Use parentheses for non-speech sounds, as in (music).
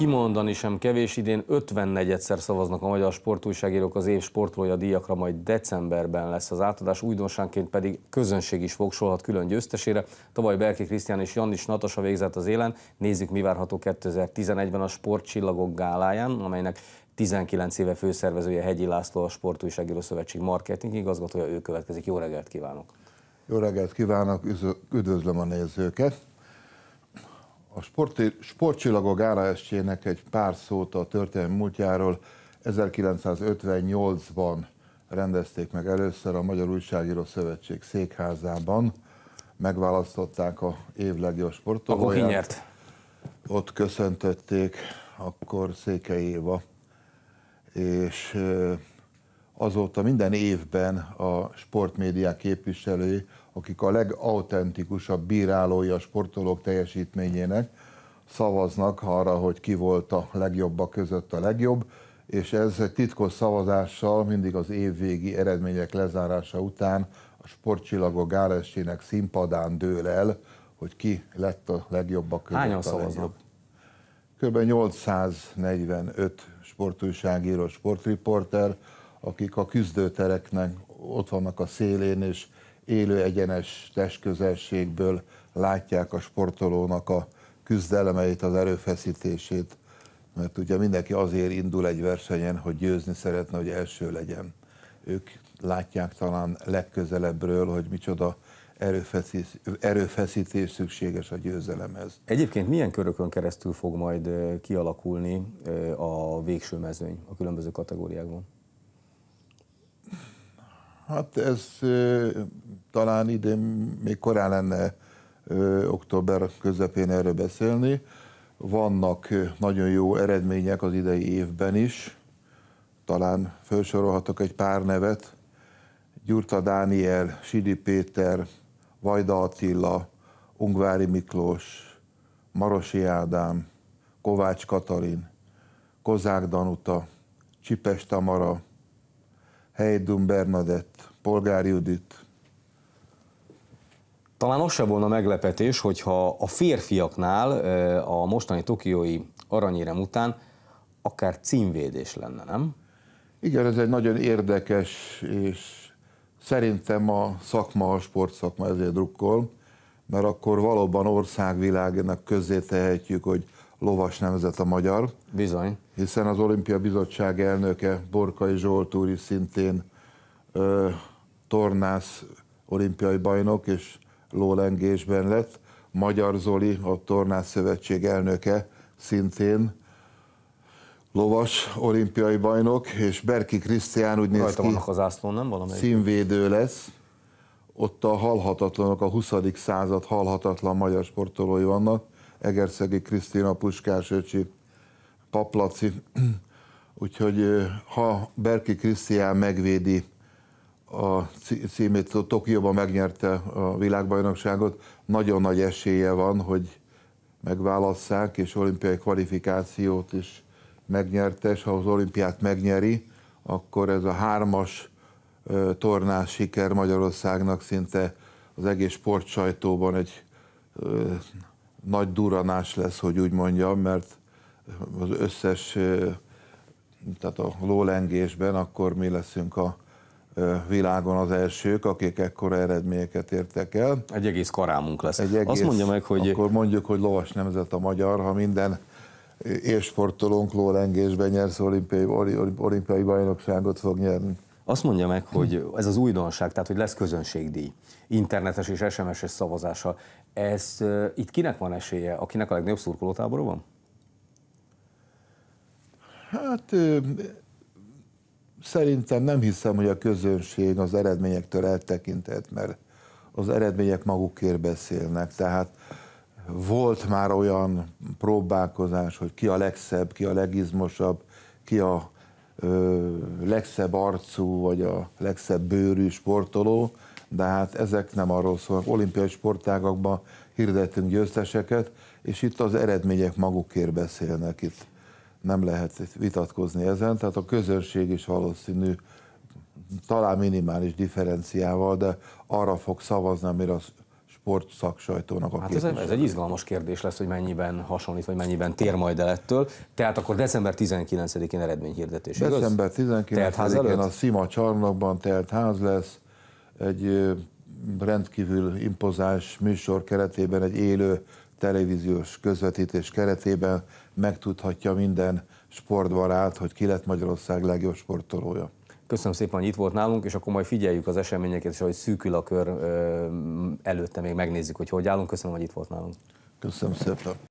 kimondani sem kevés, idén 54-szer szavaznak a magyar sportújságírók az év sportolója díjakra, majd decemberben lesz az átadás, újdonságként pedig közönség is fogsolhat külön győztesére. Tavaly Berki Krisztián és Jannis Natasa végzett az élen, nézzük mi várható 2011-ben a Sportcsillagok gáláján, amelynek 19 éve főszervezője Hegyi László, a Sportújságíró Szövetség marketing igazgatója, ő következik. Jó reggelt kívánok! Jó reggelt kívánok, üdvözlöm a nézőket! A sporti, sportcsillagok estjének egy pár szót a történelmi múltjáról. 1958-ban rendezték meg először a Magyar Újságíró Szövetség székházában. Megválasztották a év legjobb sportolóját. Akkor nyert? Ott köszöntötték, akkor Székely Éva. És azóta minden évben a sportmédiák képviselői, akik a legautentikusabb bírálói a sportolók teljesítményének, szavaznak arra, hogy ki volt a legjobbak között a legjobb, és ez egy titkos szavazással mindig az évvégi eredmények lezárása után a sportcsillagok gálesének színpadán dől el, hogy ki lett a a között Hányan a szavaznak? Legjobb. Kb. 845 sportújságíró, sportriporter, akik a küzdőtereknek ott vannak a szélén, és élő egyenes testközelségből látják a sportolónak a küzdelemeit, az erőfeszítését, mert ugye mindenki azért indul egy versenyen, hogy győzni szeretne, hogy első legyen. Ők látják talán legközelebbről, hogy micsoda erőfeszítés, erőfeszítés szükséges a győzelemhez. Egyébként milyen körökön keresztül fog majd kialakulni a végső mezőny a különböző kategóriákban? Hát ez talán idén még korán lenne október közepén erről beszélni. Vannak nagyon jó eredmények az idei évben is. Talán felsorolhatok egy pár nevet. Gyurta Dániel, Sidi Péter, Vajda Attila, Ungvári Miklós, Marosi Ádám, Kovács Katalin, Kozák Danuta, Csipes Tamara, Heidun Bernadett, Polgár Judit. Talán az se volna meglepetés, hogyha a férfiaknál eh, a mostani tokiói aranyérem után akár címvédés lenne, nem? Igen, ez egy nagyon érdekes, és szerintem a szakma, a sportszakma ezért drukkol, mert akkor valóban országvilágnak közzé tehetjük, hogy lovas nemzet a magyar. Bizony. Hiszen az Olimpia Bizottság elnöke Borkai Zsolt úr is szintén ö, tornász olimpiai bajnok és lólengésben lett. Magyar Zoli, a Tornász Szövetség elnöke szintén lovas olimpiai bajnok, és Berki Krisztián úgy Rajta néz ki, az ászlón, nem valamelyik? színvédő lesz. Ott a halhatatlanok, a 20. század halhatatlan magyar sportolói vannak. Egerszegi Krisztina Puskás öcsi, Paplaci. (clears throat) Úgyhogy ha Berki Krisztián megvédi a címét, Tokióban megnyerte a világbajnokságot, nagyon nagy esélye van, hogy megválasszák, és olimpiai kvalifikációt is megnyerte, és ha az olimpiát megnyeri, akkor ez a hármas tornás siker Magyarországnak szinte az egész sportsajtóban egy nagy duranás lesz, hogy úgy mondjam, mert az összes, tehát a lólengésben akkor mi leszünk a világon az elsők, akik ekkora eredményeket értek el. Egy egész karámunk lesz. Egy egész, Azt mondja meg, hogy... Akkor mondjuk, hogy lovas nemzet a magyar, ha minden élsportolónk lólengésben nyersz olimpiai, olimpiai bajnokságot fog nyerni. Azt mondja meg, hogy ez az újdonság, tehát hogy lesz közönségdíj, internetes és SMS-es szavazása. Ez uh, itt kinek van esélye? Akinek a legnagyobb szurkolótábora van? Hát ö, szerintem nem hiszem, hogy a közönség az eredményektől eltekintett, mert az eredmények magukért beszélnek. Tehát volt már olyan próbálkozás, hogy ki a legszebb, ki a legizmosabb, ki a ö, legszebb arcú, vagy a legszebb bőrű sportoló, de hát ezek nem arról szólnak. Olimpiai sportágakban hirdettünk győzteseket, és itt az eredmények magukért beszélnek, itt nem lehet vitatkozni ezen, tehát a közönség is valószínű, talán minimális differenciával, de arra fog szavazni, amire az sport szaksajtónak a Hát ez, ez egy izgalmas kérdés lesz, hogy mennyiben hasonlít, vagy mennyiben tér majd el ettől. Tehát akkor december 19-én eredményhirdetés, December 19-én a Szima csarnokban telt ház lesz, egy rendkívül impozáns műsor keretében, egy élő televíziós közvetítés keretében megtudhatja minden sportbarát, hogy ki lett Magyarország legjobb sportolója. Köszönöm szépen, hogy itt volt nálunk, és akkor majd figyeljük az eseményeket, és ahogy szűkül a kör előtte még megnézzük, hogy hogy állunk. Köszönöm, hogy itt volt nálunk. Köszönöm szépen.